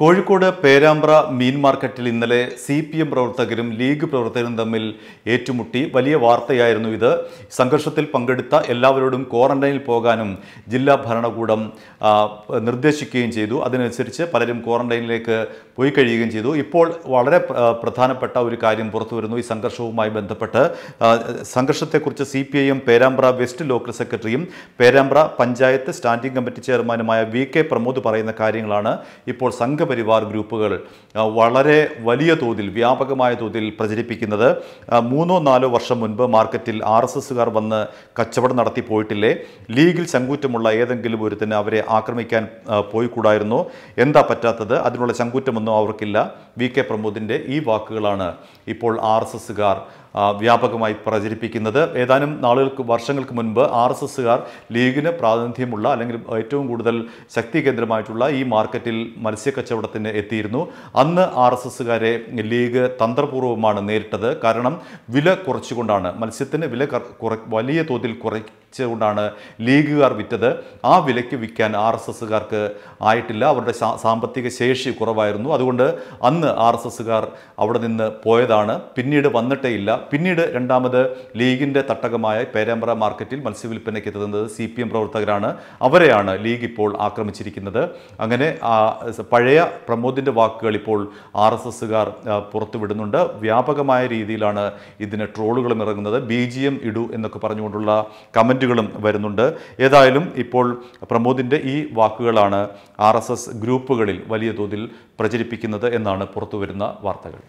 കോഴിക്കോട് പേരാമ്പ്ര മീൻ മാർക്കറ്റിൽ ഇന്നലെ സി പി എം പ്രവർത്തകരും ലീഗ് പ്രവർത്തകരും തമ്മിൽ ഏറ്റുമുട്ടി വലിയ വാർത്തയായിരുന്നു ഇത് സംഘർഷത്തിൽ പങ്കെടുത്ത എല്ലാവരോടും ക്വാറന്റൈനിൽ പോകാനും ജില്ലാ ഭരണകൂടം നിർദ്ദേശിക്കുകയും ചെയ്തു അതിനനുസരിച്ച് പലരും ക്വാറന്റൈനിലേക്ക് പോയി കഴിയുകയും ചെയ്തു ഇപ്പോൾ വളരെ പ്രധാനപ്പെട്ട ഒരു കാര്യം പുറത്തു വരുന്നു ഈ സംഘർഷവുമായി ബന്ധപ്പെട്ട് സംഘർഷത്തെക്കുറിച്ച് C P I M Perambra west local സെക്രട്ടറിയും പേരാമ്പ്ര പഞ്ചായത്ത് സ്റ്റാൻഡിംഗ് കമ്മിറ്റി ചെയർമാനുമായ വി കെ പ്രമോദ് പറയുന്ന കാര്യങ്ങളാണ് ഇപ്പോൾ സംഘം സംഘപരിവാർ ഗ്രൂപ്പുകൾ വളരെ വലിയ തോതിൽ വ്യാപകമായ തോതിൽ പ്രചരിപ്പിക്കുന്നത് മൂന്നോ നാലോ വർഷം മുൻപ് മാർക്കറ്റിൽ ആർ എസ് എസ്സുകാർ വന്ന് കച്ചവടം നടത്തി പോയിട്ടില്ലേ ലീഗിൽ ശങ്കൂറ്റമുള്ള ഏതെങ്കിലും ഒരുത്തിന് അവരെ ആക്രമിക്കാൻ പോയിക്കൂടായിരുന്നോ എന്താ പറ്റാത്തത് അതിനുള്ള ശങ്കൂറ്റമൊന്നും അവർക്കില്ല വി കെ പ്രമോദിൻ്റെ ഈ വാക്കുകളാണ് ഇപ്പോൾ ആർ എസ് എസ്സുകാർ വ്യാപകമായി പ്രചരിപ്പിക്കുന്നത് ഏതാനും നാളുകൾക്ക് വർഷങ്ങൾക്ക് മുൻപ് ആർ എസ് എസ്സുകാർ ലീഗിന് പ്രാതിനിധ്യമുള്ള അല്ലെങ്കിൽ ഏറ്റവും കൂടുതൽ ശക്തി കേന്ദ്രമായിട്ടുള്ള ഈ മാർക്കറ്റിൽ മത്സ്യക്കച്ചവടത്തിന് എത്തിയിരുന്നു അന്ന് ആർ എസ് എസ്സുകാരെ ലീഗ് തന്ത്രപൂർവ്വമാണ് നേരിട്ടത് കാരണം വില കുറച്ചുകൊണ്ടാണ് മത്സ്യത്തിന് വില വലിയ തോതിൽ കുറയ്ക്കും കൊണ്ടാണ് ലീഗുകാർ വിറ്റത് ആ വിലയ്ക്ക് വിൽക്കാൻ ആർ എസ് എസ്സുകാർക്ക് ആയിട്ടില്ല അവരുടെ സാമ്പത്തിക ശേഷി കുറവായിരുന്നു അതുകൊണ്ട് അന്ന് ആർ എസ് എസ്സുകാർ അവിടെ നിന്ന് പോയതാണ് പിന്നീട് വന്നിട്ടേ ഇല്ല പിന്നീട് രണ്ടാമത് ലീഗിൻ്റെ തട്ടകമായ പേരാമ്പ്ര മാർക്കറ്റിൽ മത്സ്യവില്പനയ്ക്ക് എത്തുന്നത് സി പി എം പ്രവർത്തകരാണ് അവരെയാണ് ലീഗ് ഇപ്പോൾ ആക്രമിച്ചിരിക്കുന്നത് അങ്ങനെ പഴയ പ്രമോദിൻ്റെ വാക്കുകൾ ഇപ്പോൾ ആർ എസ് എസ്സുകാർ പുറത്തുവിടുന്നുണ്ട് വ്യാപകമായ രീതിയിലാണ് ഇതിന് ട്രോളുകളും ഇറങ്ങുന്നത് ബി ജി എം ഇടു എന്നൊക്കെ പറഞ്ഞുകൊണ്ടുള്ള കമൻറ്റുകൾ പാർട്ടികളും വരുന്നുണ്ട് ഏതായാലും ഇപ്പോൾ പ്രമോദിൻ്റെ ഈ വാക്കുകളാണ് ആർ ഗ്രൂപ്പുകളിൽ വലിയ തോതിൽ പ്രചരിപ്പിക്കുന്നത് എന്നാണ് പുറത്തുവരുന്ന വാർത്തകൾ